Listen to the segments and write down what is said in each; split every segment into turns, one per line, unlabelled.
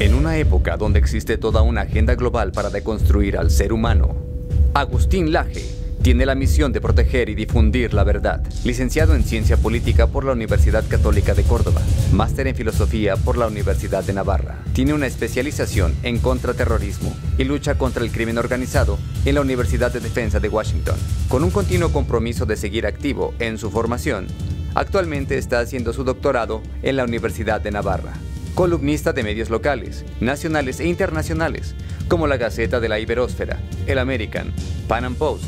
En una época donde existe toda una agenda global para deconstruir al ser humano, Agustín Laje tiene la misión de proteger y difundir la verdad. Licenciado en Ciencia Política por la Universidad Católica de Córdoba, máster en Filosofía por la Universidad de Navarra. Tiene una especialización en contraterrorismo y lucha contra el crimen organizado en la Universidad de Defensa de Washington. Con un continuo compromiso de seguir activo en su formación, actualmente está haciendo su doctorado en la Universidad de Navarra columnista de medios locales, nacionales e internacionales, como la Gaceta de la Iberósfera, El American, Pan Am Post,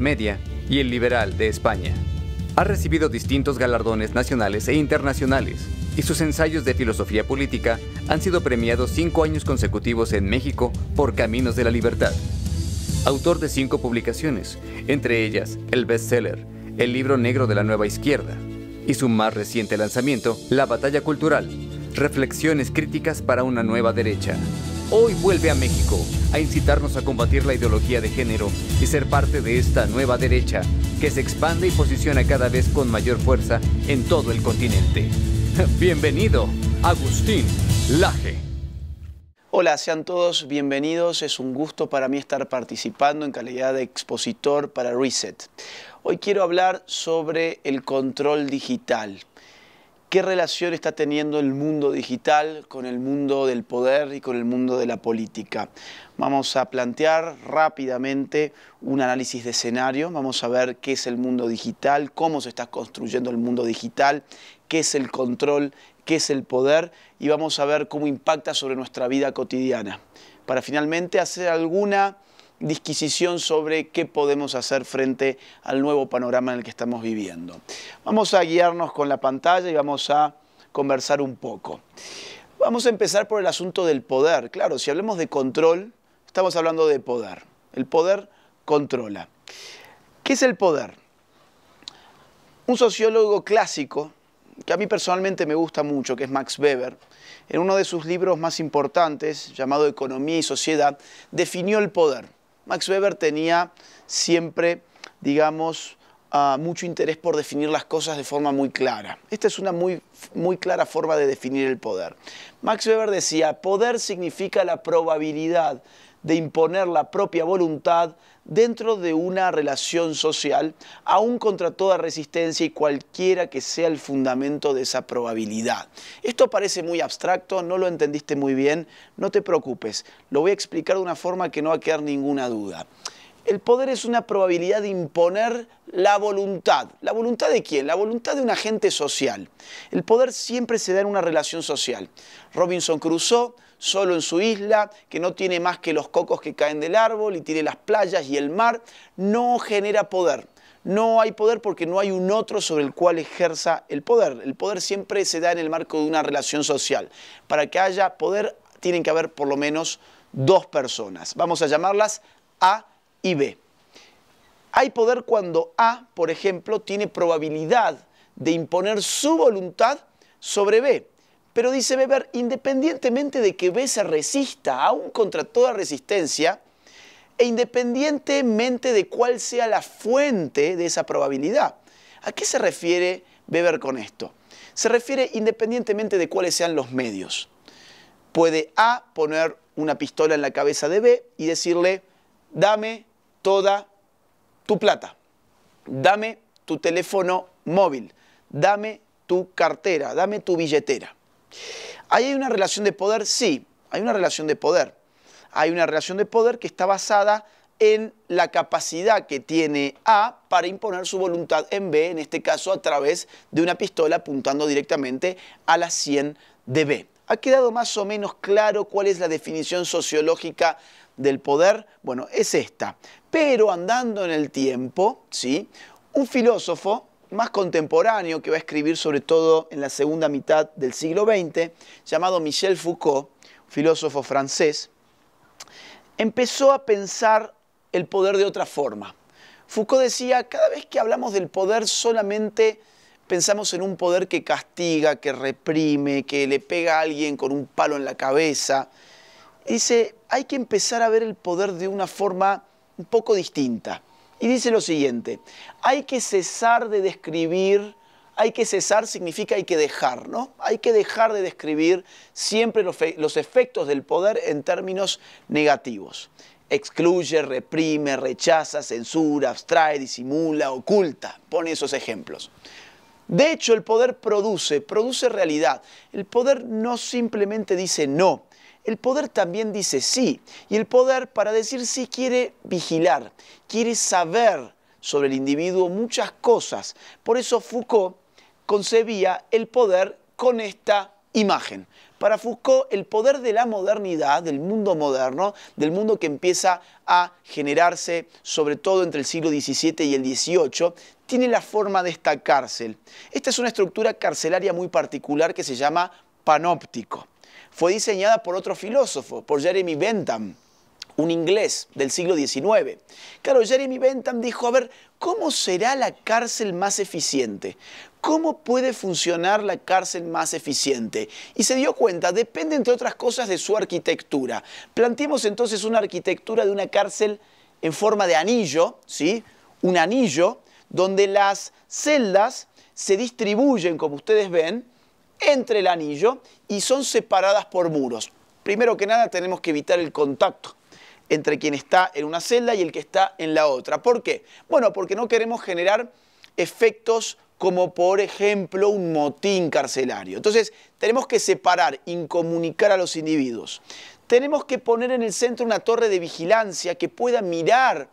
Media y El Liberal de España. Ha recibido distintos galardones nacionales e internacionales, y sus ensayos de filosofía política han sido premiados cinco años consecutivos en México por Caminos de la Libertad. Autor de cinco publicaciones, entre ellas el bestseller El libro negro de la nueva izquierda y su más reciente lanzamiento, La batalla cultural, Reflexiones críticas para una nueva derecha. Hoy vuelve a México a incitarnos a combatir la ideología de género y ser parte de esta nueva derecha que se expande y posiciona cada vez con mayor fuerza en todo el continente. Bienvenido,
Agustín Laje. Hola, sean todos bienvenidos. Es un gusto para mí estar participando en calidad de expositor para Reset. Hoy quiero hablar sobre el control digital. ¿Qué relación está teniendo el mundo digital con el mundo del poder y con el mundo de la política? Vamos a plantear rápidamente un análisis de escenario, vamos a ver qué es el mundo digital, cómo se está construyendo el mundo digital, qué es el control, qué es el poder y vamos a ver cómo impacta sobre nuestra vida cotidiana. Para finalmente hacer alguna disquisición sobre qué podemos hacer frente al nuevo panorama en el que estamos viviendo. Vamos a guiarnos con la pantalla y vamos a conversar un poco. Vamos a empezar por el asunto del poder. Claro, si hablemos de control, estamos hablando de poder. El poder controla. ¿Qué es el poder? Un sociólogo clásico, que a mí personalmente me gusta mucho, que es Max Weber, en uno de sus libros más importantes, llamado Economía y Sociedad, definió el poder. Max Weber tenía siempre, digamos, ah, mucho interés por definir las cosas de forma muy clara. Esta es una muy clara forma de definir el poder. Max Weber decía, poder significa la probabilidad de imponer la propia voluntad dentro de una relación social, aún contra toda resistencia y cualquiera que sea el fundamento de esa probabilidad. Esto parece muy abstracto, no lo entendiste muy bien, no te preocupes, lo voy a explicar de una forma que no va a quedar ninguna duda. El poder es una probabilidad de imponer la voluntad. ¿La voluntad de quién? La voluntad de un agente social. El poder siempre se da en una relación social. Robinson Crusoe solo en su isla, que no tiene más que los cocos que caen del árbol y tiene las playas y el mar, no genera poder. No hay poder porque no hay un otro sobre el cual ejerza el poder. El poder siempre se da en el marco de una relación social. Para que haya poder tienen que haber por lo menos dos personas. Vamos a llamarlas A y B. Hay poder cuando A, por ejemplo, tiene probabilidad de imponer su voluntad sobre B. Pero dice Weber, independientemente de que B se resista, aún contra toda resistencia, e independientemente de cuál sea la fuente de esa probabilidad. ¿A qué se refiere Weber con esto? Se refiere independientemente de cuáles sean los medios. Puede A poner una pistola en la cabeza de B y decirle, dame toda tu plata, dame tu teléfono móvil, dame tu cartera, dame tu billetera hay una relación de poder? Sí, hay una relación de poder. Hay una relación de poder que está basada en la capacidad que tiene A para imponer su voluntad en B, en este caso a través de una pistola apuntando directamente a la 100 de B. ¿Ha quedado más o menos claro cuál es la definición sociológica del poder? Bueno, es esta. Pero andando en el tiempo, ¿sí? un filósofo más contemporáneo que va a escribir sobre todo en la segunda mitad del siglo XX, llamado Michel Foucault, filósofo francés, empezó a pensar el poder de otra forma. Foucault decía, cada vez que hablamos del poder solamente pensamos en un poder que castiga, que reprime, que le pega a alguien con un palo en la cabeza. Dice, hay que empezar a ver el poder de una forma un poco distinta. Y dice lo siguiente, hay que cesar de describir, hay que cesar significa hay que dejar, ¿no? Hay que dejar de describir siempre los, efectos del poder en términos negativos. Excluye, reprime, rechaza, censura, abstrae, disimula, oculta. Pone esos ejemplos. De hecho, el poder produce, produce realidad. El poder no simplemente dice no, el poder también dice sí. Y el poder para decir sí quiere vigilar, quiere saber sobre el individuo muchas cosas. Por eso Foucault concebía el poder con esta imagen. Para Foucault, el poder de la modernidad, del mundo moderno, del mundo que empieza a generarse, sobre todo entre el siglo XVII y el XVIII, tiene la forma de esta cárcel. Esta es una estructura carcelaria muy particular que se llama panóptico fue diseñada por otro filósofo, por Jeremy Bentham, un inglés del siglo XIX. Claro, Jeremy Bentham dijo, a ver, ¿cómo será la cárcel más eficiente? ¿Cómo puede funcionar la cárcel más eficiente? Y se dio cuenta, depende entre otras cosas de su arquitectura. Planteemos entonces una arquitectura de una cárcel en forma de anillo, ¿sí? Un anillo donde las celdas se distribuyen, como ustedes ven, entre el anillo y son separadas por muros. Primero que nada tenemos que evitar el contacto entre quien está en una celda y el que está en la otra. ¿Por qué? Bueno, porque no queremos generar efectos como por ejemplo un motín carcelario. Entonces tenemos que separar, incomunicar a los individuos. Tenemos que poner en el centro una torre de vigilancia que pueda mirar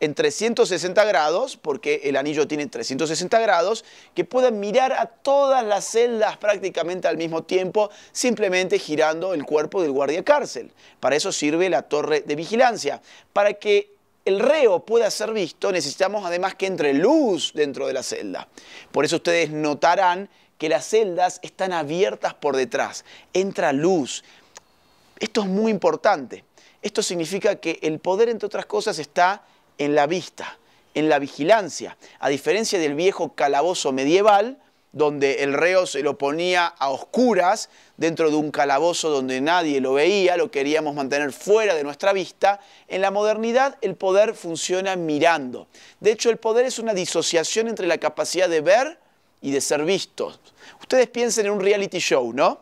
en 360 grados, porque el anillo tiene 360 grados, que puedan mirar a todas las celdas prácticamente al mismo tiempo, simplemente girando el cuerpo del guardia cárcel. Para eso sirve la torre de vigilancia, para que el reo pueda ser visto, necesitamos además que entre luz dentro de la celda. Por eso ustedes notarán que las celdas están abiertas por detrás, entra luz. Esto es muy importante. Esto significa que el poder, entre otras cosas, está en la vista, en la vigilancia, a diferencia del viejo calabozo medieval, donde el reo se lo ponía a oscuras dentro de un calabozo donde nadie lo veía, lo queríamos mantener fuera de nuestra vista, en la modernidad el poder funciona mirando. De hecho, el poder es una disociación entre la capacidad de ver y de ser vistos. Ustedes piensen en un reality show, ¿no?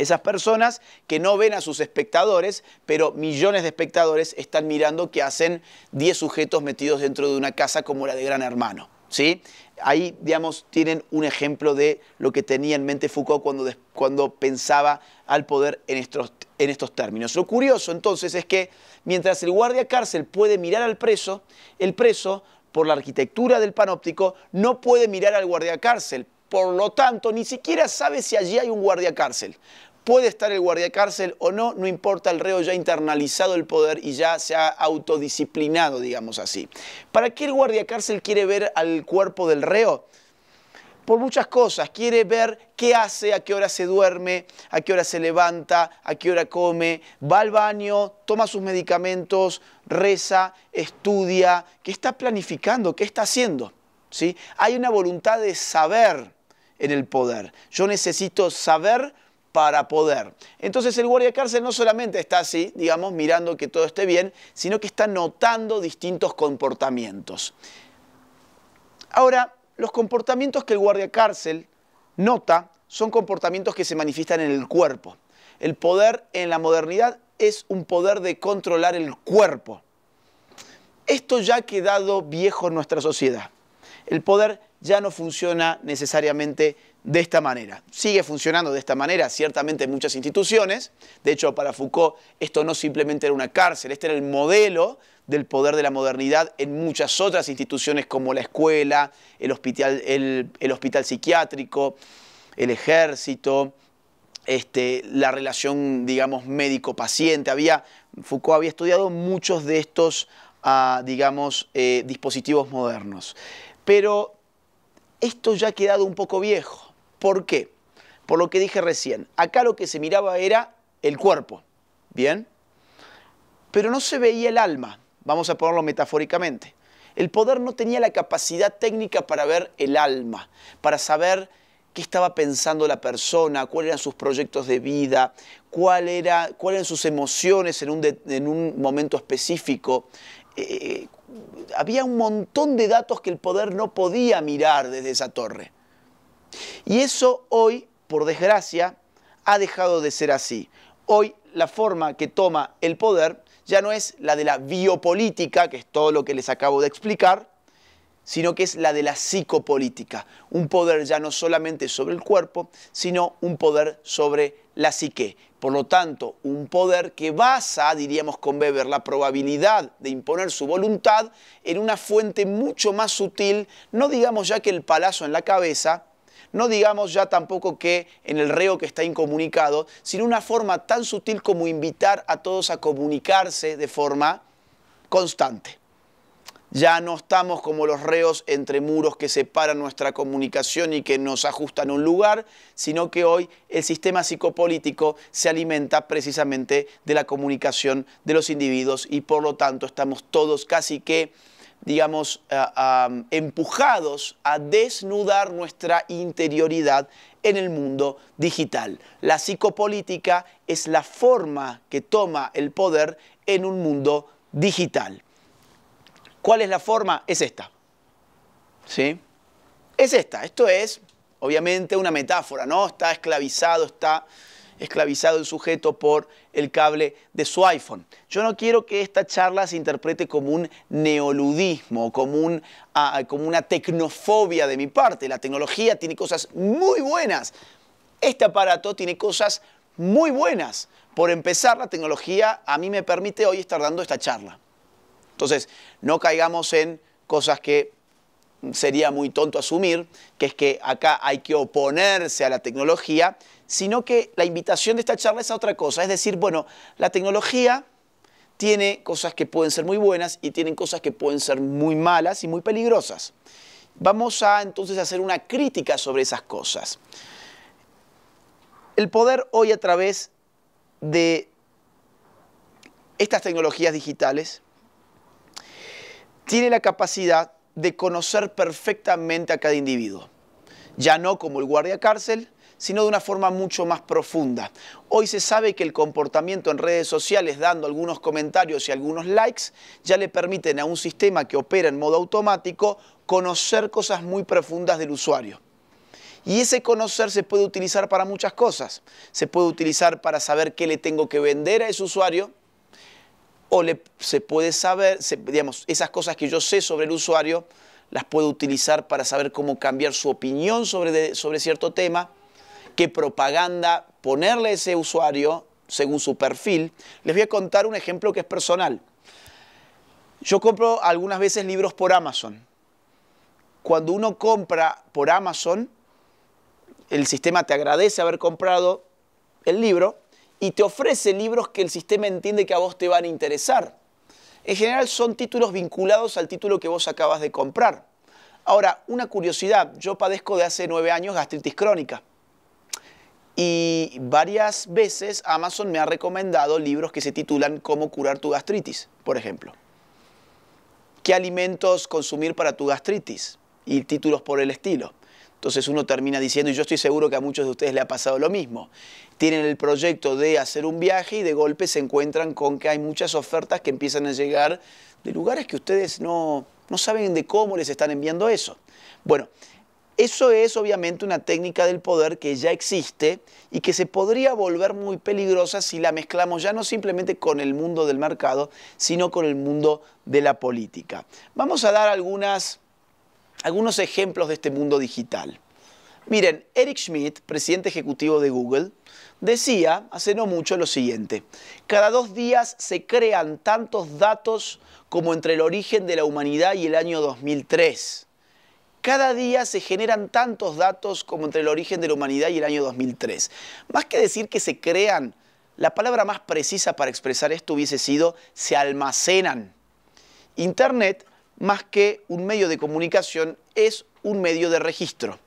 Esas personas que no ven a sus espectadores, pero millones de espectadores están mirando que hacen 10 sujetos metidos dentro de una casa como la de Gran Hermano. ¿sí? Ahí, digamos, tienen un ejemplo de lo que tenía en mente Foucault cuando, cuando pensaba al poder en estos, en estos términos. Lo curioso entonces es que mientras el guardia cárcel puede mirar al preso, el preso, por la arquitectura del panóptico, no puede mirar al guardia cárcel. Por lo tanto, ni siquiera sabe si allí hay un guardia cárcel. Puede estar el guardia cárcel o no, no importa, el reo ya ha internalizado el poder y ya se ha autodisciplinado, digamos así. ¿Para qué el guardia cárcel quiere ver al cuerpo del reo? por muchas cosas. Quiere ver qué hace, a qué hora se duerme, a qué hora se levanta, a qué hora come, va al baño, toma sus medicamentos, reza, estudia, qué está planificando, qué está haciendo. ¿Sí? Hay una voluntad de saber en el poder. Yo necesito saber para poder. Entonces el guardia cárcel no solamente está así, digamos, mirando que todo esté bien, sino que está notando distintos comportamientos. Ahora, los comportamientos que el guardia cárcel nota son comportamientos que se manifiestan en el cuerpo. El poder en la modernidad es un poder de controlar el cuerpo. Esto ya ha quedado viejo en nuestra sociedad. El poder ya no funciona necesariamente de esta manera. Sigue funcionando de esta manera, ciertamente en muchas instituciones. De hecho, para Foucault esto no simplemente era una cárcel, este era el modelo del poder de la modernidad en muchas otras instituciones como la escuela, el hospital, el, hospital psiquiátrico, el ejército, este, la relación, digamos, médico-paciente. Había, Foucault había estudiado muchos de estos, ah, digamos, eh, dispositivos modernos. Pero esto ya ha quedado un poco viejo ¿Por qué? Por lo que dije recién. Acá lo que se miraba era el cuerpo, ¿bien? Pero no se veía el alma, vamos a ponerlo metafóricamente. El poder no tenía la capacidad técnica para ver el alma, para saber qué estaba pensando la persona, cuáles eran sus proyectos de vida, cuál era, cuáles eran sus emociones en un, momento específico. Eh, eh, había un montón de datos que el poder no podía mirar desde esa torre. Y eso hoy, por desgracia, ha dejado de ser así. Hoy la forma que toma el poder ya no es la de la biopolítica, que es todo lo que les acabo de explicar, sino que es la de la psicopolítica. Un poder ya no solamente sobre el cuerpo, sino un poder sobre la psique. Por lo tanto, un poder que basa, diríamos con Weber, la probabilidad de imponer su voluntad en una fuente mucho más sutil, no digamos ya que el palazo en la cabeza, no digamos ya tampoco que en el reo que está incomunicado, sino una forma tan sutil como invitar a todos a comunicarse de forma constante. Ya no estamos como los reos entre muros que separan nuestra comunicación y que nos ajustan a un lugar, sino que hoy el sistema psicopolítico se alimenta precisamente de la comunicación de los individuos y por lo tanto estamos todos casi que digamos, empujados a desnudar nuestra interioridad en el mundo digital. La psicopolítica es la forma que toma el poder en un mundo digital. ¿Cuál es la forma? Es esta. ¿Sí? Es esta. Esto es, obviamente, una metáfora, ¿no? Está esclavizado, está esclavizado el sujeto por el cable de su iPhone. Yo no quiero que esta charla se interprete como un neoludismo, ah, como, una tecnofobia de mi parte. La tecnología tiene cosas muy buenas. Este aparato tiene cosas muy buenas. Por empezar, la tecnología a mí me permite hoy estar dando esta charla. Entonces, no caigamos en cosas que sería muy tonto asumir, que es que acá hay que oponerse a la tecnología sino que la invitación de esta charla es a otra cosa, es decir, bueno, la tecnología tiene cosas que pueden ser muy buenas y tienen cosas que pueden ser muy malas y muy peligrosas. Vamos a entonces hacer una crítica sobre esas cosas. El poder hoy a través de estas tecnologías digitales tiene la capacidad de conocer perfectamente a cada individuo. Ya no como el guardia cárcel, sino de una forma mucho más profunda. Hoy se sabe que el comportamiento en redes sociales, dando algunos comentarios y algunos likes, ya le permiten a un sistema que opera en modo automático conocer cosas muy profundas del usuario. Y ese conocer se puede utilizar para muchas cosas. Se puede utilizar para saber qué le tengo que vender a ese usuario, o se puede saber, digamos, esas cosas que yo sé sobre el usuario, las puedo utilizar para saber cómo cambiar su opinión sobre, sobre cierto tema, qué propaganda ponerle a ese usuario según su perfil. Les voy a contar un ejemplo que es personal. Yo compro algunas veces libros por Amazon. Cuando uno compra por Amazon, el sistema te agradece haber comprado el libro y te ofrece libros que el sistema entiende que a vos te van a interesar. En general son títulos vinculados al título que vos acabas de comprar. Ahora, una curiosidad, yo padezco de hace nueve años gastritis crónica y varias veces Amazon me ha recomendado libros que se titulan Cómo curar tu gastritis, por ejemplo. ¿Qué alimentos consumir para tu gastritis? Y títulos por el estilo. Entonces uno termina diciendo, y yo estoy seguro que a muchos de ustedes le ha pasado lo mismo, tienen el proyecto de hacer un viaje y de golpe se encuentran con que hay muchas ofertas que empiezan a llegar de lugares que ustedes no, no saben de cómo les están enviando eso. Bueno, eso es obviamente una técnica del poder que ya existe y que se podría volver muy peligrosa si la mezclamos ya no simplemente con el mundo del mercado, sino con el mundo de la política. Vamos a dar algunos ejemplos de este mundo digital. Miren, Eric Schmidt, presidente ejecutivo de Google, decía hace no mucho lo siguiente, cada dos días se crean tantos datos como entre el origen de la humanidad y el año 2003. Cada día se generan tantos datos como entre el origen de la humanidad y el año 2003. Más que decir que se crean, la palabra más precisa para expresar esto hubiese sido se almacenan. Internet, más que un medio de comunicación, es un medio de registro.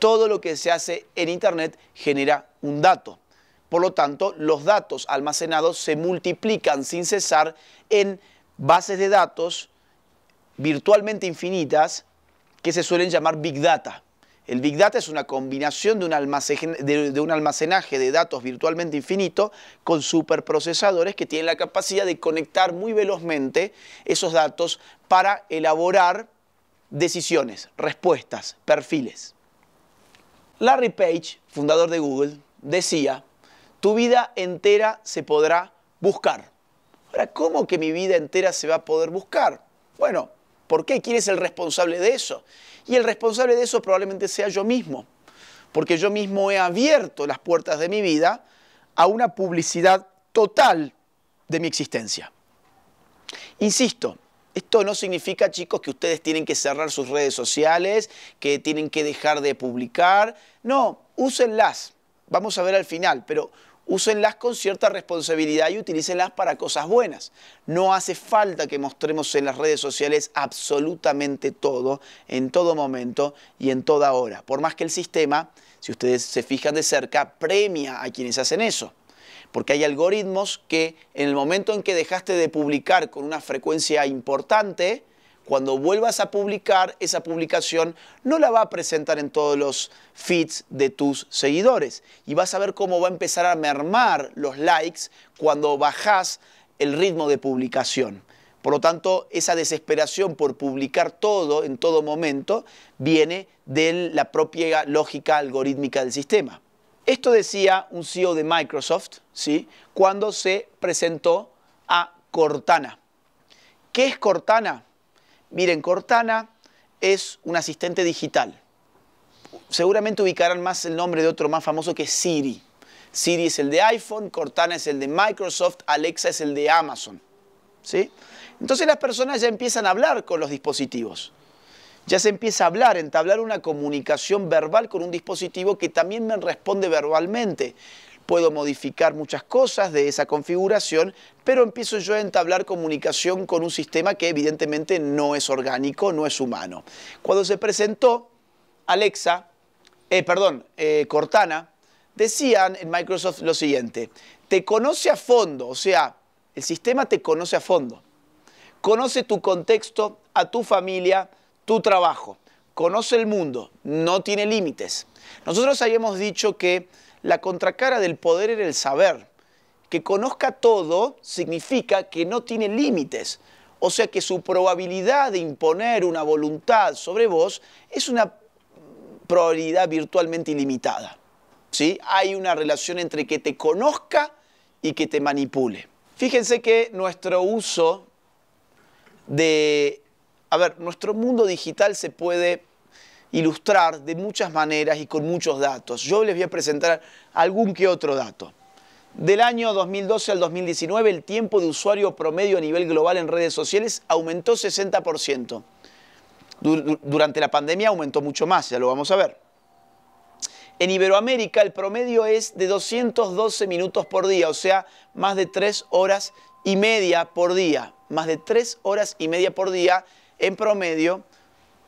Todo lo que se hace en Internet genera un dato. Por lo tanto, los datos almacenados se multiplican sin cesar en bases de datos virtualmente infinitas que se suelen llamar Big Data. El Big Data es una combinación de un, almacenaje de datos virtualmente infinito con superprocesadores que tienen la capacidad de conectar muy velozmente esos datos para elaborar decisiones, respuestas, perfiles. Larry Page, fundador de Google, decía, tu vida entera se podrá buscar. Ahora, ¿cómo que mi vida entera se va a poder buscar? Bueno, ¿Por qué? ¿Quién es el responsable de eso? Y el responsable de eso probablemente sea yo mismo, porque yo mismo he abierto las puertas de mi vida a una publicidad total de mi existencia. Insisto, esto no significa, chicos, que ustedes tienen que cerrar sus redes sociales, que tienen que dejar de publicar. No, úsenlas. Vamos a ver al final, pero úsenlas con cierta responsabilidad y utilícenlas para cosas buenas. No hace falta que mostremos en las redes sociales absolutamente todo, en todo momento y en toda hora. Por más que el sistema, si ustedes se fijan de cerca, premia a quienes hacen eso. Porque hay algoritmos que en el momento en que dejaste de publicar con una frecuencia importante, cuando vuelvas a publicar, esa publicación no la va a presentar en todos los feeds de tus seguidores. Y vas a ver cómo va a empezar a mermar los likes cuando bajás el ritmo de publicación. Por lo tanto, esa desesperación por publicar todo en todo momento viene de la propia lógica algorítmica del sistema. Esto decía un CEO de Microsoft ¿sí? cuando se presentó a Cortana. ¿Qué es Cortana? Miren, Cortana es un asistente digital. Seguramente ubicarán más el nombre de otro más famoso que Siri. Siri es el de iPhone, Cortana es el de Microsoft, Alexa es el de Amazon. ¿Sí? Entonces las personas ya empiezan a hablar con los dispositivos. Ya se empieza a hablar, entablar una comunicación verbal con un dispositivo que también me responde verbalmente. Puedo modificar muchas cosas de esa configuración, pero empiezo yo a entablar comunicación con un sistema que evidentemente no es orgánico, no es humano. Cuando se presentó Alexa, eh, perdón, eh, Cortana, decían en Microsoft lo siguiente, te conoce a fondo, o sea, el sistema te conoce a fondo, conoce tu contexto, a tu familia, tu trabajo, conoce el mundo, no tiene límites. Nosotros habíamos dicho que la contracara del poder era el saber. Que conozca todo significa que no tiene límites. O sea que su probabilidad de imponer una voluntad sobre vos es una probabilidad virtualmente ilimitada. ¿Sí? Hay una relación entre que te conozca y que te manipule. Fíjense que nuestro uso de... A ver, nuestro mundo digital se puede ilustrar de muchas maneras y con muchos datos. Yo les voy a presentar algún que otro dato. Del año 2012 al 2019, el tiempo de usuario promedio a nivel global en redes sociales aumentó 60%. Durante la pandemia aumentó mucho más, ya lo vamos a ver. En Iberoamérica el promedio es de 212 minutos por día, o sea, más de 3 horas y media por día. Más de 3 horas y media por día en promedio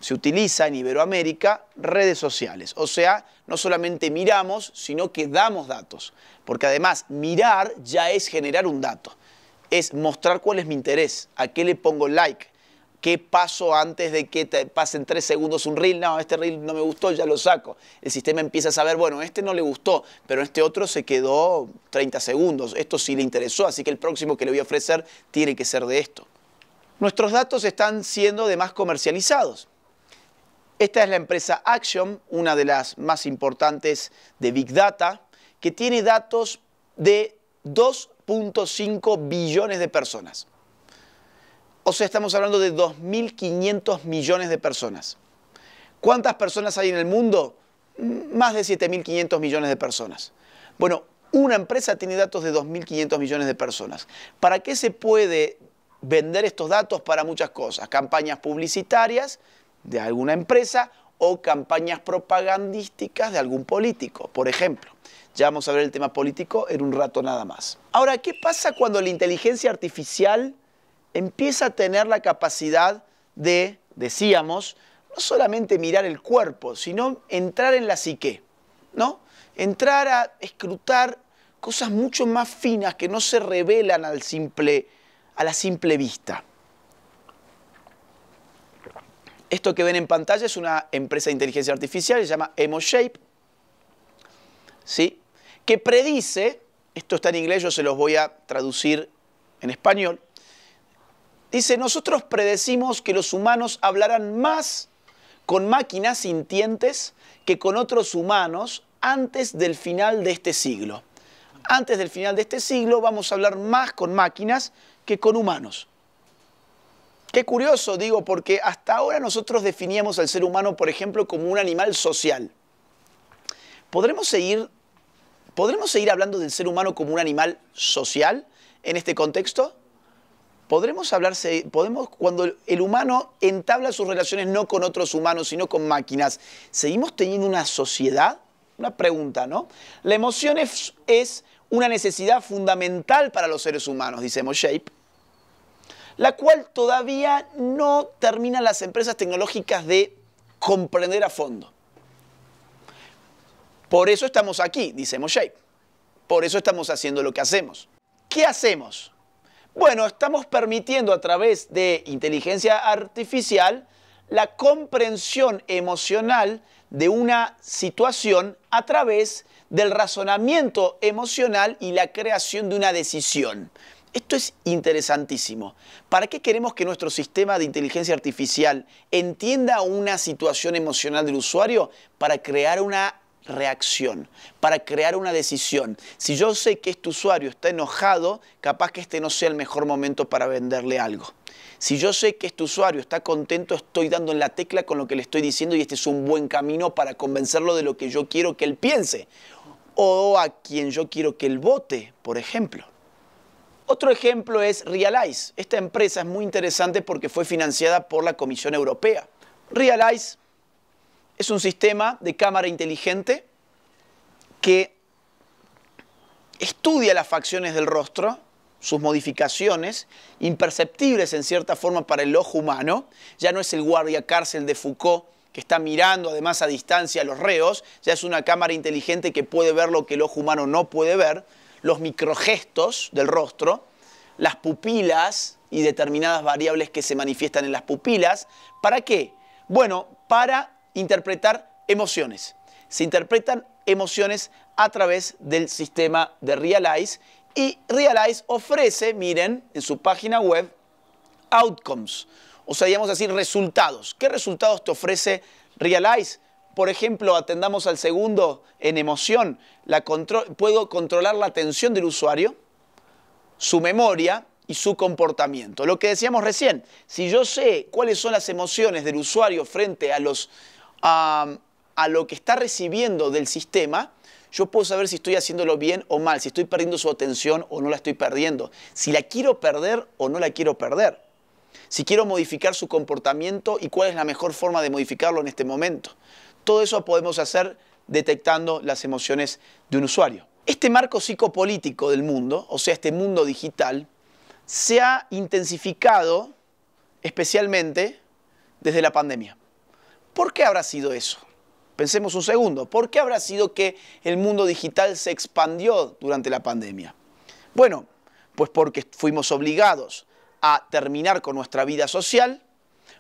se utiliza en Iberoamérica redes sociales. O sea, no solamente miramos, sino que damos datos. Porque además, mirar ya es generar un dato. Es mostrar cuál es mi interés, a qué le pongo like, qué paso antes de que te pasen tres segundos un reel. No, este reel no me gustó, ya lo saco. El sistema empieza a saber, bueno, este no le gustó, pero este otro se quedó 30 segundos. Esto sí le interesó, así que el próximo que le voy a ofrecer tiene que ser de esto. Nuestros datos están siendo además comercializados esta es la empresa Action, una de las más importantes de Big Data, que tiene datos de 2.5 billones de personas. O sea, estamos hablando de 2.500 millones de personas. ¿Cuántas personas hay en el mundo? Mm, más de 7.500 millones de personas. Bueno, una empresa tiene datos de 2.500 millones de personas. ¿Para qué se puede vender estos datos? Para muchas cosas. Campañas publicitarias, de alguna empresa o campañas propagandísticas de algún político, por ejemplo. Ya vamos a ver el tema político en un rato nada más. Ahora, ¿qué pasa cuando la inteligencia artificial empieza a tener la capacidad de, decíamos, no solamente mirar el cuerpo, sino entrar en la psique, ¿no? Entrar a escrutar cosas mucho más finas que no se revelan a la simple vista. Esto que ven en pantalla es una empresa de inteligencia artificial, se llama EmoShape, ¿sí? que predice, esto está en inglés, yo se los voy a traducir en español, dice, nosotros predecimos que los humanos hablarán más con máquinas sintientes que con otros humanos antes del final de este siglo. Antes del final de este siglo vamos a hablar más con máquinas que con humanos. Qué curioso, digo, porque hasta ahora nosotros definíamos al ser humano, por ejemplo, como un animal social. ¿Podremos seguir, ¿Podremos seguir hablando del ser humano como un animal social en este contexto? ¿Podremos hablar, podemos, cuando el humano entabla sus relaciones no con otros humanos, sino con máquinas, ¿seguimos teniendo una sociedad? Una pregunta, ¿no? La emoción es, una necesidad fundamental para los seres humanos, dice Shape la cual todavía no terminan las empresas tecnológicas de comprender a fondo. Por eso estamos aquí, dice Moshe. Por eso estamos haciendo lo que hacemos. ¿Qué hacemos? Bueno, estamos permitiendo a través de inteligencia artificial la comprensión emocional de una situación a través del razonamiento emocional y la creación de una decisión. Esto es interesantísimo. ¿Para qué queremos que nuestro sistema de inteligencia artificial entienda una situación emocional del usuario? Para crear una reacción, para crear una decisión. Si yo sé que este usuario está enojado, capaz que este no sea el mejor momento para venderle algo. Si yo sé que este usuario está contento, estoy dando en la tecla con lo que le estoy diciendo y este es un buen camino para convencerlo de lo que yo quiero que él piense o a quien yo quiero que él vote, por ejemplo. Otro ejemplo es Realize. Esta empresa es muy interesante porque fue financiada por la Comisión Europea. Realize es un sistema de cámara inteligente que estudia las facciones del rostro, sus modificaciones, imperceptibles en cierta forma para el ojo humano. Ya no es el guardia cárcel de Foucault que está mirando además a distancia a los reos, ya es una cámara inteligente que puede ver lo que el ojo humano no puede ver los microgestos del rostro, las pupilas y determinadas variables que se manifiestan en las pupilas. ¿Para qué? Bueno, para interpretar emociones. Se interpretan emociones a través del sistema de Realize y Realize ofrece, miren, en su página web, outcomes, o sea, digamos así, resultados. ¿Qué resultados te ofrece Realize? por ejemplo, atendamos al segundo en emoción, puedo controlar la atención del usuario, su memoria y su comportamiento. Lo que decíamos recién, si yo sé cuáles son las emociones del usuario frente a lo que está recibiendo del sistema, yo puedo saber si estoy haciéndolo bien o mal, si estoy perdiendo su atención o no la estoy perdiendo, si la quiero perder o no la quiero perder, si quiero modificar su comportamiento y cuál es la mejor forma de modificarlo en este momento. Todo eso podemos hacer detectando las emociones de un usuario. Este marco psicopolítico del mundo, o sea, este mundo digital, se ha intensificado especialmente desde la pandemia. ¿Por qué habrá sido eso? Pensemos un segundo, ¿por qué habrá sido que el mundo digital se expandió durante la pandemia? Bueno, pues porque fuimos obligados a terminar con nuestra vida social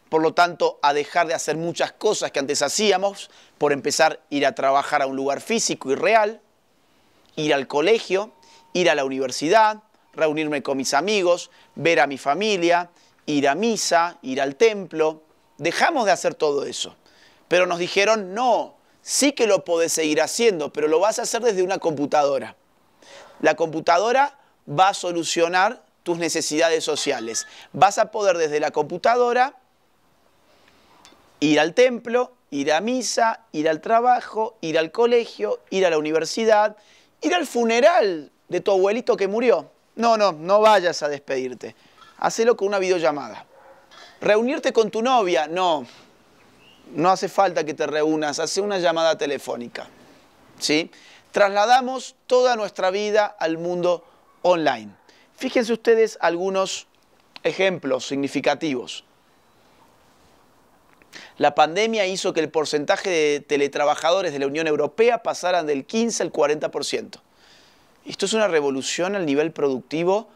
por lo tanto, a dejar de hacer muchas cosas que antes hacíamos, por empezar ir a trabajar a un lugar físico y real, ir al colegio, ir a la universidad, reunirme con mis amigos, ver a mi familia, ir a misa, ir al templo. Dejamos de hacer todo eso. Pero nos dijeron, no, sí que lo podés seguir haciendo, pero lo vas a hacer desde una computadora. La computadora va a solucionar tus necesidades sociales. Vas a poder desde la computadora ir al templo, ir a misa, ir al trabajo, ir al colegio, ir a la universidad, ir al funeral de tu abuelito que murió. No, no, no vayas a despedirte. Hacelo con una videollamada. Reunirte con tu novia, no. No hace falta que te reúnas, hace una llamada telefónica. ¿Sí? Trasladamos toda nuestra vida al mundo online. Fíjense ustedes algunos ejemplos significativos. La pandemia hizo que el porcentaje de teletrabajadores de la Unión Europea pasara del 15 al 40%. Esto es una revolución al nivel productivo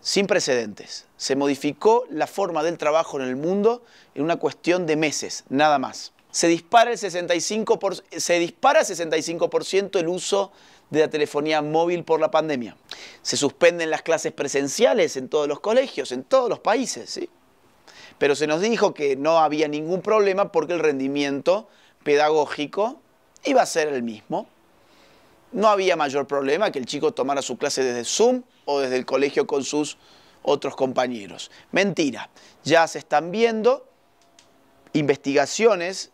sin precedentes. Se modificó la forma del trabajo en el mundo en una cuestión de meses, nada más. Se dispara el 65%, se dispara 65% el uso de la telefonía móvil por la pandemia. Se suspenden las clases presenciales en todos los colegios, en todos los países. ¿sí? pero se nos dijo que no había ningún problema porque el rendimiento pedagógico iba a ser el mismo. No había mayor problema que el chico tomara su clase desde Zoom o desde el colegio con sus otros compañeros. Mentira, ya se están viendo investigaciones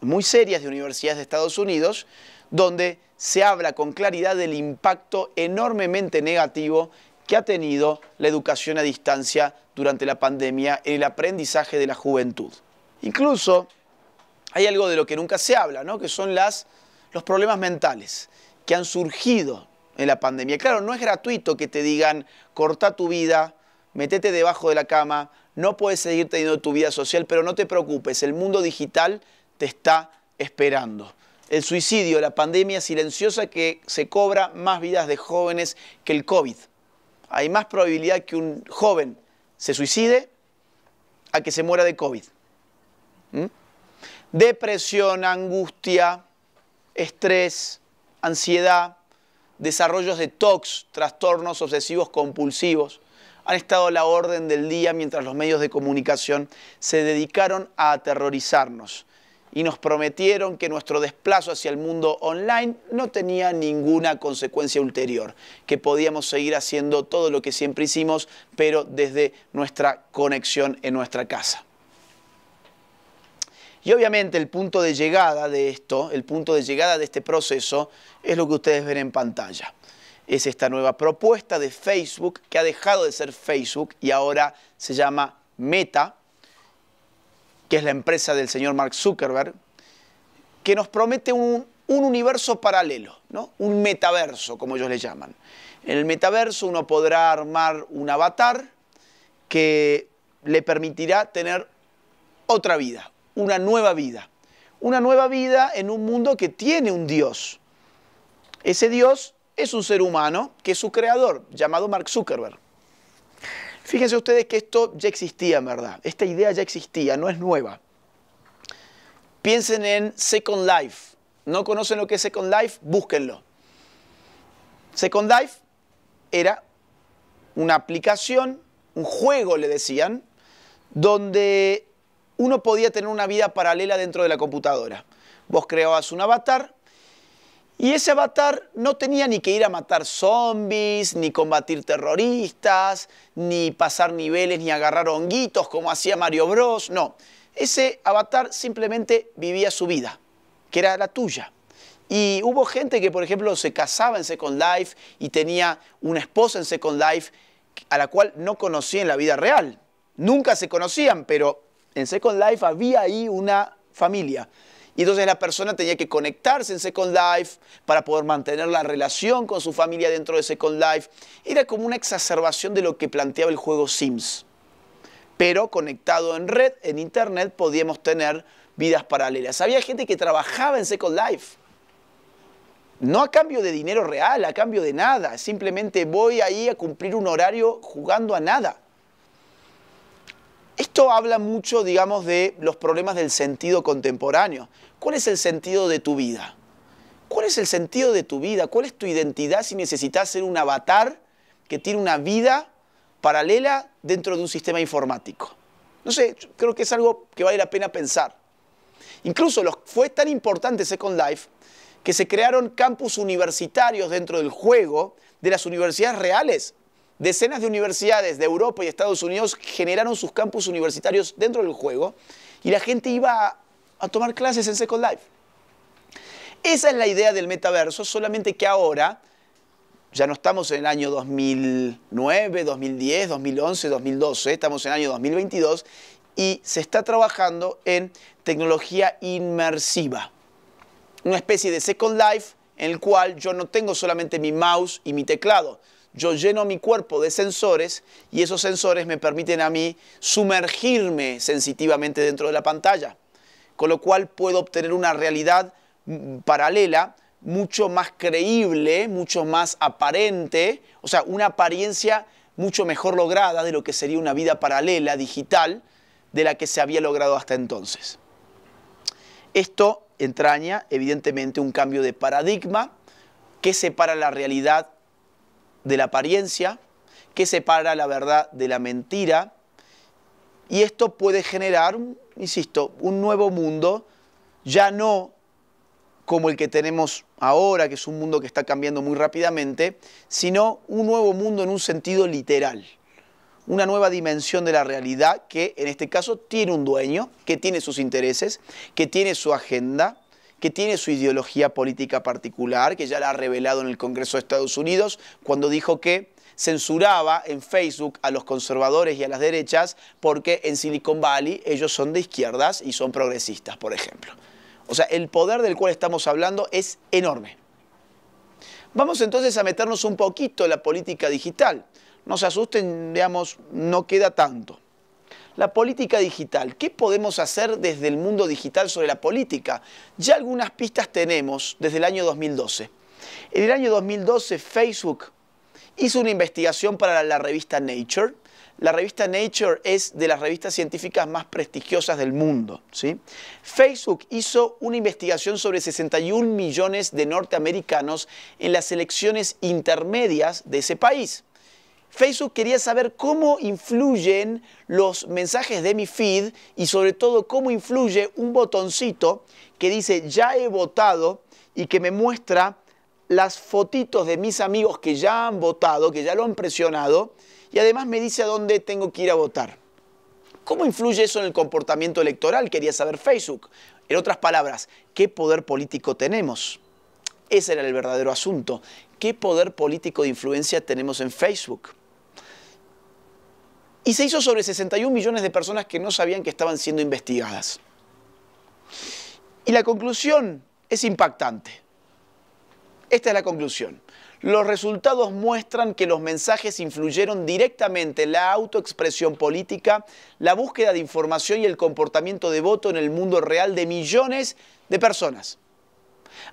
muy serias de universidades de Estados Unidos donde se habla con claridad del impacto enormemente negativo que ha tenido la educación a distancia durante la pandemia en el aprendizaje de la juventud. Incluso hay algo de lo que nunca se habla, ¿no? que son las, los problemas mentales que han surgido en la pandemia. Claro, no es gratuito que te digan, corta tu vida, metete debajo de la cama, no puedes seguir teniendo tu vida social, pero no te preocupes, el mundo digital te está esperando. El suicidio, la pandemia silenciosa que se cobra más vidas de jóvenes que el COVID hay más probabilidad que un joven se suicide a que se muera de COVID. ¿Mm? Depresión, angustia, estrés, ansiedad, desarrollos de tox trastornos obsesivos compulsivos, han estado a la orden del día mientras los medios de comunicación se dedicaron a aterrorizarnos y nos prometieron que nuestro desplazo hacia el mundo online no tenía ninguna consecuencia ulterior, que podíamos seguir haciendo todo lo que siempre hicimos, pero desde nuestra conexión en nuestra casa. Y obviamente el punto de llegada de esto, el punto de llegada de este proceso, es lo que ustedes ven en pantalla. Es esta nueva propuesta de Facebook que ha dejado de ser Facebook y ahora se llama Meta, que es la empresa del señor Mark Zuckerberg, que nos promete un, un universo paralelo, ¿no? un metaverso, como ellos le llaman. En el metaverso uno podrá armar un avatar que le permitirá tener otra vida, una nueva vida. Una nueva vida en un mundo que tiene un Dios. Ese Dios es un ser humano que es su creador, llamado Mark Zuckerberg. Fíjense ustedes que esto ya existía, en verdad. Esta idea ya existía, no es nueva. Piensen en Second Life. ¿No conocen lo que es Second Life? Búsquenlo. Second Life era una aplicación, un juego le decían, donde uno podía tener una vida paralela dentro de la computadora. Vos creabas un avatar, y ese avatar no tenía ni que ir a matar zombies, ni combatir terroristas, ni pasar niveles, ni agarrar honguitos como hacía Mario Bros. No, ese avatar simplemente vivía su vida, que era la tuya. Y hubo gente que, por ejemplo, se casaba en Second Life y tenía una esposa en Second Life a la cual no conocía en la vida real. Nunca se conocían, pero en Second Life había ahí una familia. Y entonces la persona tenía que conectarse en Second Life para poder mantener la relación con su familia dentro de Second Life. Era como una exacerbación de lo que planteaba el juego Sims. Pero conectado en red, en internet, podíamos tener vidas paralelas. Había gente que trabajaba en Second Life. No a cambio de dinero real, a cambio de nada. Simplemente voy ahí a cumplir un horario jugando a nada. Esto habla mucho, digamos, de los problemas del sentido contemporáneo. ¿Cuál es el sentido de tu vida? ¿Cuál es el sentido de tu vida? ¿Cuál es tu identidad si necesitas ser un avatar que tiene una vida paralela dentro de un sistema informático? No sé, creo que es algo que vale la pena pensar. Incluso los, fue tan importante Second Life que se crearon campus universitarios dentro del juego de las universidades reales Decenas de universidades de Europa y Estados Unidos generaron sus campus universitarios dentro del juego y la gente iba a, tomar clases en Second Life. Esa es la idea del metaverso, solamente que ahora ya no estamos en el año 2009, 2010, 2011, 2012, estamos en el año 2022 y se está trabajando en tecnología inmersiva. Una especie de Second Life en el cual yo no tengo solamente mi mouse y mi teclado, yo lleno mi cuerpo de sensores y esos sensores me permiten a mí sumergirme sensitivamente dentro de la pantalla, con lo cual puedo obtener una realidad mm, paralela mucho más creíble, mucho más aparente, o sea, una apariencia mucho mejor lograda de lo que sería una vida paralela, digital, de la que se había logrado hasta entonces. Esto entraña, evidentemente, un cambio de paradigma que separa la realidad de la apariencia, que separa la verdad de la mentira, y esto puede generar, insisto, un nuevo mundo, ya no como el que tenemos ahora, que es un mundo que está cambiando muy rápidamente, sino un nuevo mundo en un sentido literal, una nueva dimensión de la realidad que en este caso tiene un dueño, que tiene sus intereses, que tiene su agenda, que tiene su ideología política particular, que ya la ha revelado en el Congreso de Estados Unidos, cuando dijo que censuraba en Facebook a los conservadores y a las derechas porque en Silicon Valley ellos son de izquierdas y son progresistas, por ejemplo. O sea, el poder del cual estamos hablando es enorme. Vamos entonces a meternos un poquito en la política digital. No se asusten, digamos, no queda tanto. La política digital. ¿Qué podemos hacer desde el mundo digital sobre la política? Ya algunas pistas tenemos desde el año 2012. En el año 2012 Facebook hizo una investigación para la revista Nature. La revista Nature es de las revistas científicas más prestigiosas del mundo. Facebook hizo una investigación sobre 61 millones de norteamericanos en las elecciones intermedias de ese país. Facebook quería saber cómo influyen los mensajes de mi feed y sobre todo cómo influye un botoncito que dice ya he votado y que me muestra las fotitos de mis amigos que ya han votado, que ya lo han presionado y además me dice a dónde tengo que ir a votar. ¿Cómo influye eso en el comportamiento electoral? Quería saber Facebook. En otras palabras, ¿qué poder político tenemos? Ese era el verdadero asunto. ¿Qué poder político de influencia tenemos en Facebook? Y se hizo sobre 61 millones de personas que no sabían que estaban siendo investigadas. Y la conclusión es impactante. Esta es la conclusión. Los resultados muestran que los mensajes influyeron directamente en la autoexpresión política, la búsqueda de información y el comportamiento de voto en el mundo real de millones de personas.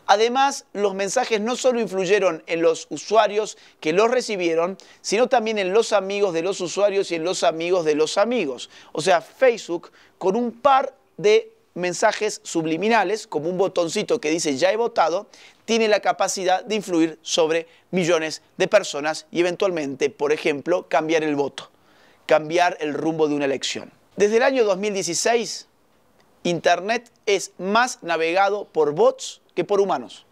Además, los mensajes no solo influyeron en los usuarios que los recibieron, sino también en los amigos de los usuarios y en los amigos de los amigos. O sea, Facebook con un par de mensajes subliminales, como un botoncito que dice ya he votado, tiene la capacidad de influir sobre millones de personas y eventualmente, por ejemplo, cambiar el voto, cambiar el rumbo de una elección. Desde el año 2016, Internet es más navegado por bots que por humanos.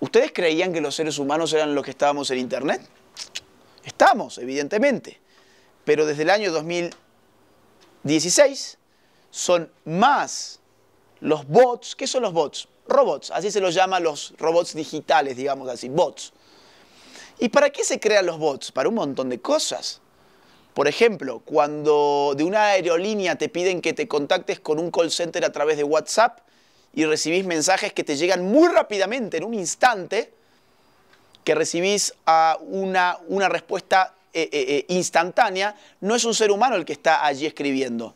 ¿Ustedes creían que los seres humanos eran los que estábamos en Internet? Estamos, evidentemente. Pero desde el año 2016 son más los bots. ¿Qué son los bots? Robots, así se los llama los robots digitales, digamos así, bots. ¿Y para qué se crean los bots? Para un montón de cosas. Por ejemplo, cuando de una aerolínea te piden que te contactes con un call center a través de WhatsApp y recibís mensajes que te llegan muy rápidamente, en un instante, que recibís una, respuesta eh, eh, eh, instantánea, no es un ser humano el que está allí escribiendo.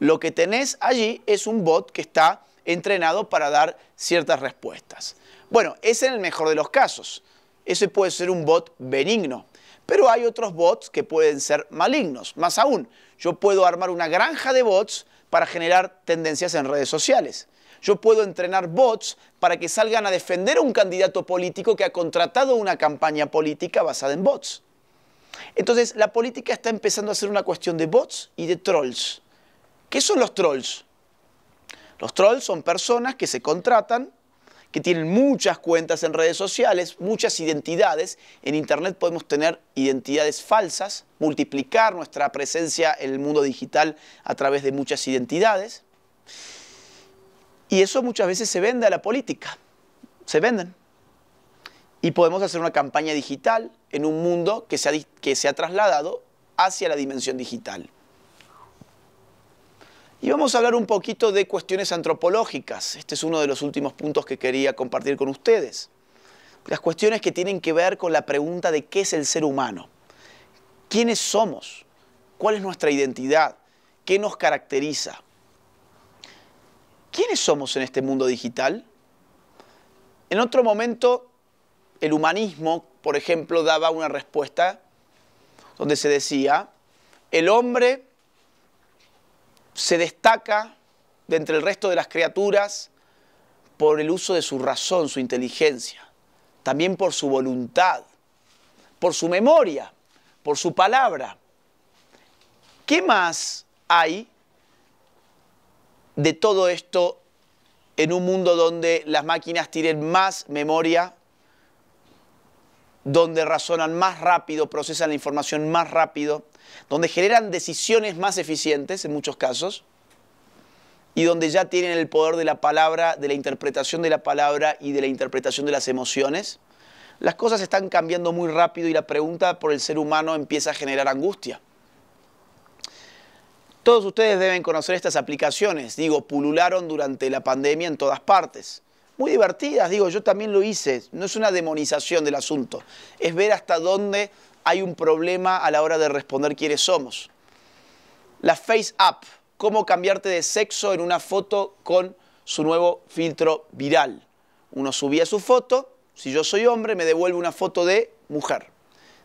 Lo que tenés allí es un bot que está entrenado para dar ciertas respuestas. Bueno, ese en el mejor de los casos. Ese puede ser un bot benigno. Pero hay otros bots que pueden ser malignos. Más aún, yo puedo armar una granja de bots para generar tendencias en redes sociales. Yo puedo entrenar bots para que salgan a defender a un candidato político que ha contratado una campaña política basada en bots. Entonces, la política está empezando a ser una cuestión de bots y de trolls. ¿Qué son los trolls? Los trolls son personas que se contratan que tienen muchas cuentas en redes sociales, muchas identidades. En Internet podemos tener identidades falsas, multiplicar nuestra presencia en el mundo digital a través de muchas identidades. Y eso muchas veces se vende a la política. Se venden. Y podemos hacer una campaña digital en un mundo que se ha, que se ha trasladado hacia la dimensión digital. Y vamos a hablar un poquito de cuestiones antropológicas. Este es uno de los últimos puntos que quería compartir con ustedes. Las cuestiones que tienen que ver con la pregunta de qué es el ser humano, quiénes somos, cuál es nuestra identidad, qué nos caracteriza. ¿Quiénes somos en este mundo digital? En otro momento, el humanismo, por ejemplo, daba una respuesta donde se decía, el hombre se destaca de entre el resto de las criaturas por el uso de su razón, su inteligencia, también por su voluntad, por su memoria, por su palabra. ¿Qué más hay de todo esto en un mundo donde las máquinas tienen más memoria, donde razonan más rápido, procesan la información más rápido, donde generan decisiones más eficientes en muchos casos y donde ya tienen el poder de la palabra, de la interpretación de la palabra y de la interpretación de las emociones. Las cosas están cambiando muy rápido y la pregunta por el ser humano empieza a generar angustia. Todos ustedes deben conocer estas aplicaciones, digo, pulularon durante la pandemia en todas partes. Muy divertidas, digo, yo también lo hice, no es una demonización del asunto, es ver hasta dónde hay un problema a la hora de responder quiénes somos. La Face up. cómo cambiarte de sexo en una foto con su nuevo filtro viral. Uno subía su foto, si yo soy hombre me devuelve una foto de mujer.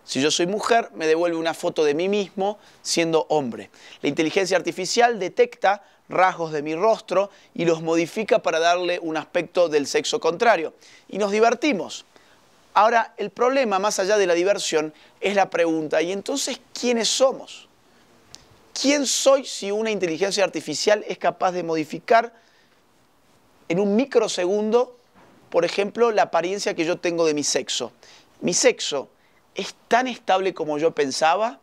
Si yo soy mujer, me devuelve una foto de mí mismo siendo hombre. La inteligencia artificial detecta rasgos de mi rostro y los modifica para darle un aspecto del sexo contrario. Y nos divertimos. Ahora, el problema, más allá de la diversión, es la pregunta, ¿y entonces quiénes somos? ¿Quién soy si una inteligencia artificial es capaz de modificar en un microsegundo, por ejemplo, la apariencia que yo tengo de mi sexo? ¿Mi sexo es tan estable como yo pensaba?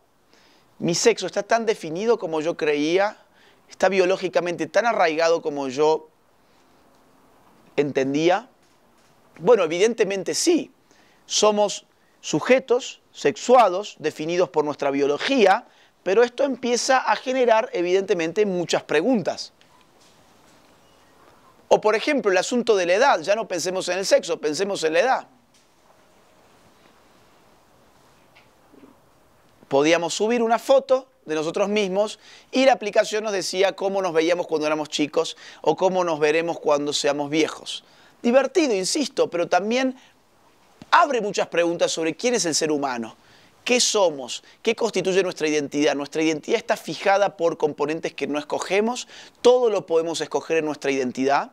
¿Mi sexo está tan definido como yo creía? ¿Está biológicamente tan arraigado como yo entendía? Bueno, evidentemente sí somos sujetos sexuados definidos por nuestra biología, pero esto empieza a generar evidentemente muchas preguntas. O por ejemplo, el asunto de la edad, ya no pensemos en el sexo, pensemos en la edad. Podíamos subir una foto de nosotros mismos y la aplicación nos decía cómo nos veíamos cuando éramos chicos o cómo nos veremos cuando seamos viejos. Divertido, insisto, pero también abre muchas preguntas sobre quién es el ser humano, qué somos, qué constituye nuestra identidad. Nuestra identidad está fijada por componentes que no escogemos, todo lo podemos escoger en nuestra identidad.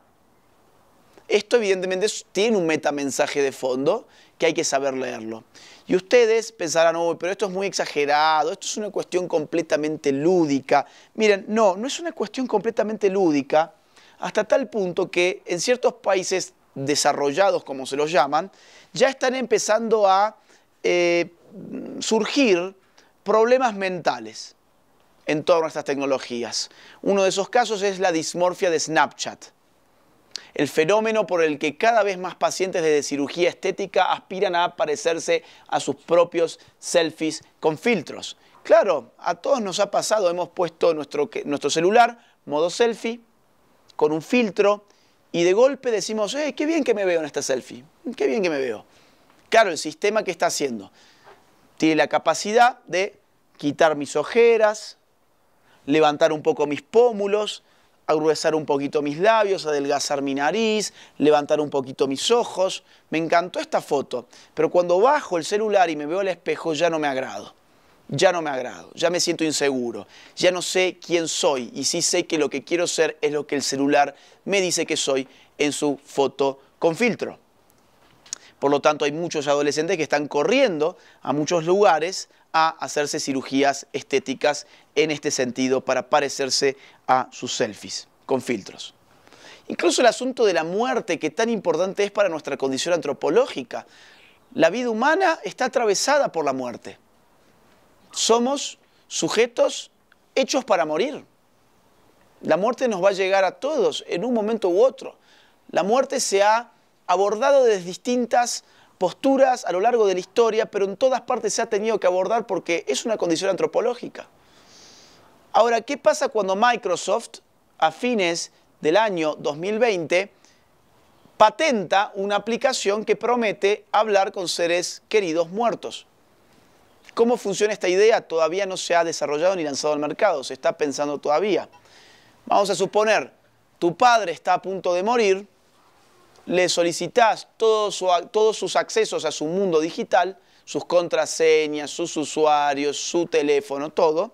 Esto evidentemente tiene un metamensaje de fondo que hay que saber leerlo. Y ustedes pensarán, pero esto es muy exagerado, esto es una cuestión completamente lúdica. Miren, no, no es una cuestión completamente lúdica hasta tal punto que en ciertos países desarrollados, como se los llaman, ya están empezando a eh, surgir problemas mentales en torno a estas tecnologías. Uno de esos casos es la dismorfia de Snapchat, el fenómeno por el que cada vez más pacientes de cirugía estética aspiran a parecerse a sus propios selfies con filtros. Claro, a todos nos ha pasado, hemos puesto nuestro celular, modo selfie, con un filtro, y de golpe decimos, eh, qué bien que me veo en esta selfie, qué bien que me veo. Claro, el sistema que está haciendo tiene la capacidad de quitar mis ojeras, levantar un poco mis pómulos, agruesar un poquito mis labios, adelgazar mi nariz, levantar un poquito mis ojos. Me encantó esta foto, pero cuando bajo el celular y me veo al espejo ya no me agrado ya no me agrado, ya me siento inseguro, ya no sé quién soy y sí sé que lo que quiero ser es lo que el celular me dice que soy en su foto con filtro. Por lo tanto, hay muchos adolescentes que están corriendo a muchos lugares a hacerse cirugías estéticas en este sentido para parecerse a sus selfies con filtros. Incluso el asunto de la muerte, que tan importante es para nuestra condición antropológica. La vida humana está atravesada por la muerte somos sujetos hechos para morir. La muerte nos va a llegar a todos en un momento u otro. La muerte se ha abordado desde distintas posturas a lo largo de la historia, pero en todas partes se ha tenido que abordar porque es una condición antropológica. Ahora, ¿qué pasa cuando Microsoft, a fines del año 2020, patenta una aplicación que promete hablar con seres queridos muertos? ¿Cómo funciona esta idea? Todavía no se ha desarrollado ni lanzado al mercado, se está pensando todavía. Vamos a suponer, tu padre está a punto de morir, le solicitas todos sus accesos a su mundo digital, sus contraseñas, sus usuarios, su teléfono, todo.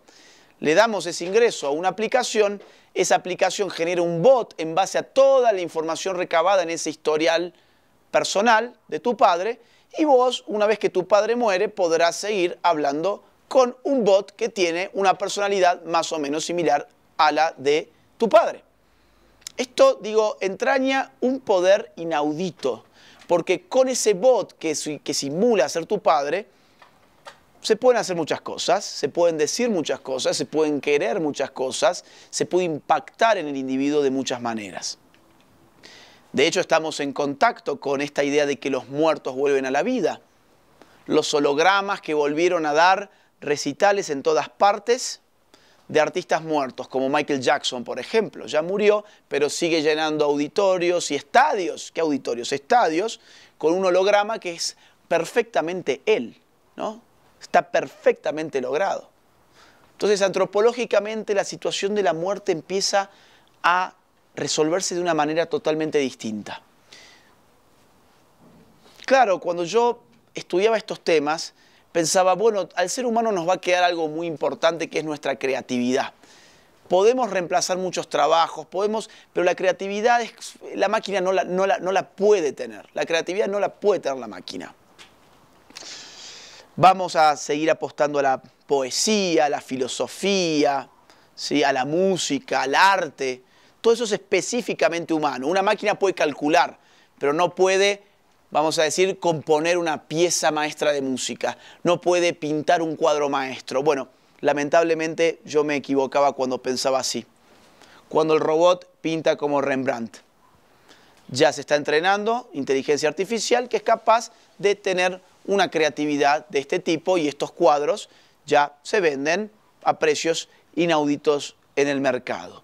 Le damos ese ingreso a una aplicación, esa aplicación genera un bot en base a toda la información recabada en ese historial personal de tu padre y vos, una vez que tu padre muere, podrás seguir hablando con un bot que tiene una personalidad más o menos similar a la de tu padre. Esto, digo, entraña un poder inaudito, porque con ese bot que, que simula ser tu padre, se pueden hacer muchas cosas, se pueden decir muchas cosas, se pueden querer muchas cosas, se puede impactar en el individuo de muchas maneras. De hecho, estamos en contacto con esta idea de que los muertos vuelven a la vida. Los hologramas que volvieron a dar recitales en todas partes de artistas muertos, como Michael Jackson, por ejemplo. Ya murió, pero sigue llenando auditorios y estadios. ¿Qué auditorios? Estadios, con un holograma que es perfectamente él, ¿no? Está perfectamente logrado. Entonces, antropológicamente, la situación de la muerte empieza a resolverse de una manera totalmente distinta. Claro, cuando yo estudiaba estos temas, pensaba, bueno, al ser humano nos va a quedar algo muy importante que es nuestra creatividad. Podemos reemplazar muchos trabajos, podemos, pero la creatividad, es, la máquina no la, puede tener, la creatividad no la puede tener la máquina. Vamos a seguir apostando a la poesía, a la filosofía, a la música, al arte, todo eso es específicamente humano. Una máquina puede calcular, pero no puede, vamos a decir, componer una pieza maestra de música, no puede pintar un cuadro maestro. Bueno, lamentablemente yo me equivocaba cuando pensaba así. Cuando el robot pinta como Rembrandt. Ya se está entrenando inteligencia artificial que es capaz de tener una creatividad de este tipo y estos cuadros ya se venden a precios inauditos en el mercado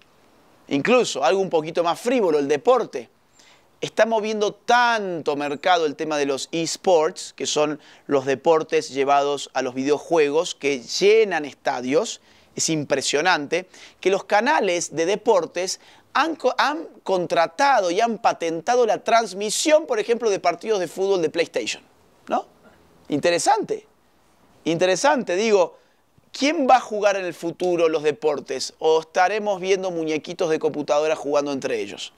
incluso algo un poquito más frívolo, el deporte. Está moviendo tanto mercado el tema de los esports, que son los deportes llevados a los videojuegos que llenan estadios, es impresionante, que los canales de deportes han, contratado y han patentado la transmisión, por ejemplo, de partidos de fútbol de PlayStation. ¿No? Interesante. Interesante, digo, ¿Quién va a jugar en el futuro los deportes? ¿O estaremos viendo muñequitos de computadora jugando entre ellos?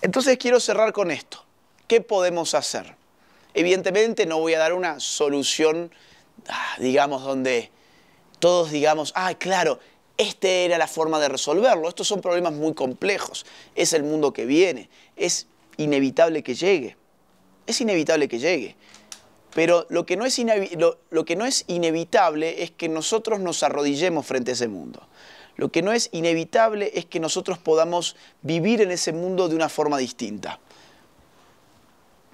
Entonces quiero cerrar con esto. ¿Qué podemos hacer? Evidentemente no voy a dar una solución, ah, digamos, donde todos digamos, ah, claro, esta era la forma de resolverlo. Estos son problemas muy complejos. Es el mundo que viene. Es inevitable que llegue. Es inevitable que llegue. Pero lo que, no es inevitable es que nosotros nos arrodillemos frente a ese mundo. Lo que no es inevitable es que nosotros podamos vivir en ese mundo de una forma distinta.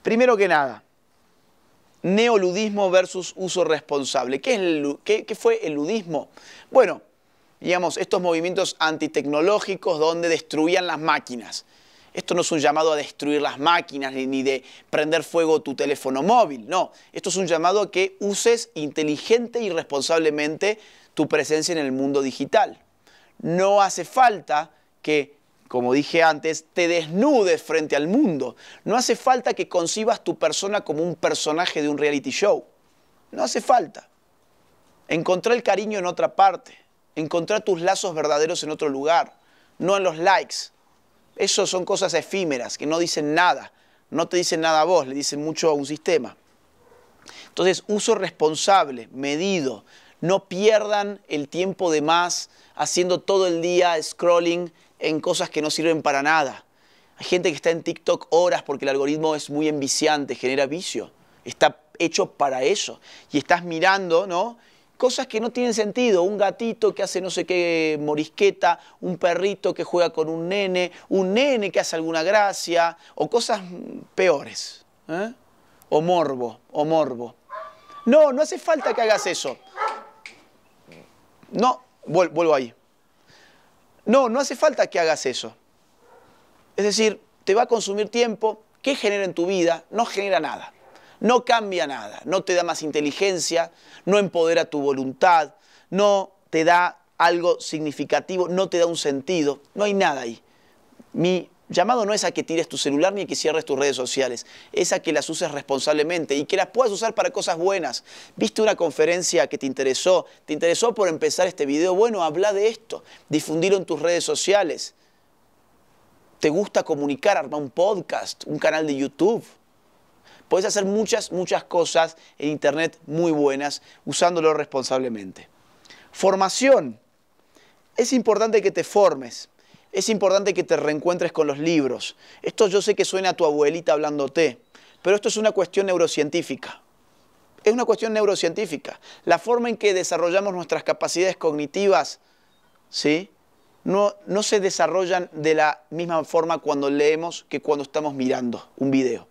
Primero que nada, neoludismo versus uso responsable. ¿Qué, ¿Qué, fue el ludismo? Bueno, digamos, estos movimientos antitecnológicos donde destruían las máquinas. Esto no es un llamado a destruir las máquinas ni de prender fuego tu teléfono móvil, no. Esto es un llamado a que uses inteligente y responsablemente tu presencia en el mundo digital. No hace falta que como dije antes, te desnudes frente al mundo. No hace falta que concibas tu persona como un personaje de un reality show. No hace falta. Encontrar el cariño en otra parte. Encontrar tus lazos verdaderos en otro lugar. No en los likes, eso son cosas efímeras, que no dicen nada. No te dicen nada a vos, le dicen mucho a un sistema. Entonces, uso responsable, medido. No pierdan el tiempo de más haciendo todo el día scrolling en cosas que no sirven para nada. Hay gente que está en TikTok horas porque el algoritmo es muy enviciante, genera vicio. Está hecho para eso. Y estás mirando, ¿no? cosas que no tienen sentido. Un gatito que hace no sé qué morisqueta, un perrito que juega con un nene, un nene que hace alguna gracia, o cosas peores. ¿eh? O morbo, o morbo. No, no hace falta que hagas eso. No, vuelvo ahí. No, no hace falta que hagas eso. Es decir, te va a consumir tiempo, ¿qué genera en tu vida? No genera nada no cambia nada, no te da más inteligencia, no empodera tu voluntad, no te da algo significativo, no te da un sentido, no hay nada ahí. Mi llamado no es a que tires tu celular ni a que cierres tus redes sociales, es a que las uses responsablemente y que las puedas usar para cosas buenas. ¿Viste una conferencia que te interesó? ¿Te interesó por empezar este video? Bueno, habla de esto, difundilo en tus redes sociales. ¿Te gusta comunicar? Arma un podcast, un canal de YouTube. Puedes hacer muchas, muchas cosas en Internet muy buenas usándolo responsablemente. Formación. Es importante que te formes. Es importante que te reencuentres con los libros. Esto yo sé que suena a tu abuelita hablándote, pero esto es una cuestión neurocientífica. Es una cuestión neurocientífica. La forma en que desarrollamos nuestras capacidades cognitivas, ¿sí? No, no se desarrollan de la misma forma cuando leemos que cuando estamos mirando un video.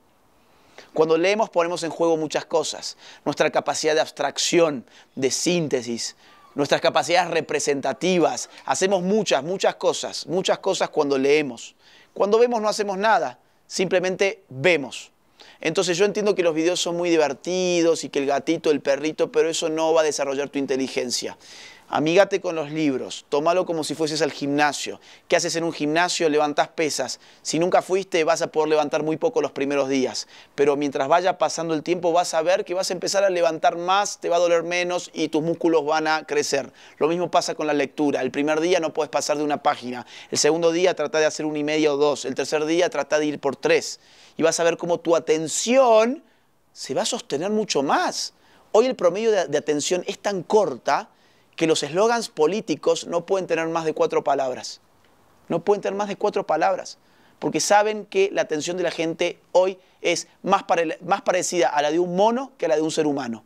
Cuando leemos ponemos en juego muchas cosas, nuestra capacidad de abstracción, de síntesis, nuestras capacidades representativas, hacemos muchas, muchas cosas, muchas cosas cuando leemos. Cuando vemos no hacemos nada, simplemente vemos. Entonces yo entiendo que los videos son muy divertidos y que el gatito, el perrito, pero eso no va a desarrollar tu inteligencia. Amígate con los libros, tómalo como si fueses al gimnasio. ¿Qué haces en un gimnasio? Levantas pesas. Si nunca fuiste, vas a poder levantar muy poco los primeros días. Pero mientras vaya pasando el tiempo, vas a ver que vas a empezar a levantar más, te va a doler menos y tus músculos van a crecer. Lo mismo pasa con la lectura. El primer día no puedes pasar de una página. El segundo día trata de hacer una y medio o dos. El tercer día trata de ir por tres. Y vas a ver cómo tu atención se va a sostener mucho más. Hoy el promedio de atención es tan corta que los eslogans políticos no pueden tener más de cuatro palabras. No pueden tener más de cuatro palabras, porque saben que la atención de la gente hoy es más, parecida a la de un mono que a la de un ser humano.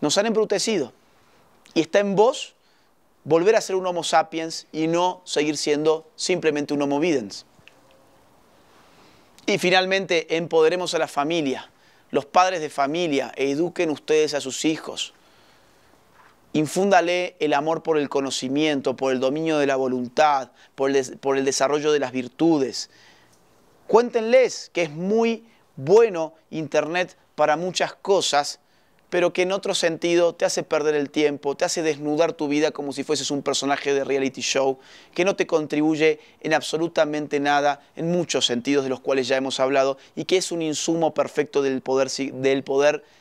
Nos han embrutecido. Y está en vos volver a ser un Homo sapiens y no seguir siendo simplemente un Homo videns. Y finalmente, empoderemos a la familia. Los padres de familia, eduquen ustedes a sus hijos. Infúndale el amor por el conocimiento, por el dominio de la voluntad, por el, desarrollo de las virtudes. Cuéntenles que es muy bueno Internet para muchas cosas, pero que en otro sentido te hace perder el tiempo, te hace desnudar tu vida como si fueses un personaje de reality show, que no te contribuye en absolutamente nada, en muchos sentidos de los cuales ya hemos hablado, y que es un insumo perfecto del poder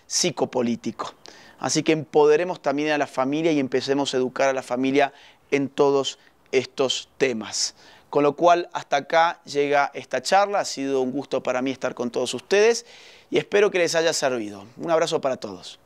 psicopolítico. Así que empoderemos también a la familia y empecemos a educar a la familia en todos estos temas. Con lo cual, hasta acá llega esta charla. Ha sido un gusto para mí estar con todos ustedes y espero que les haya servido. Un abrazo para todos.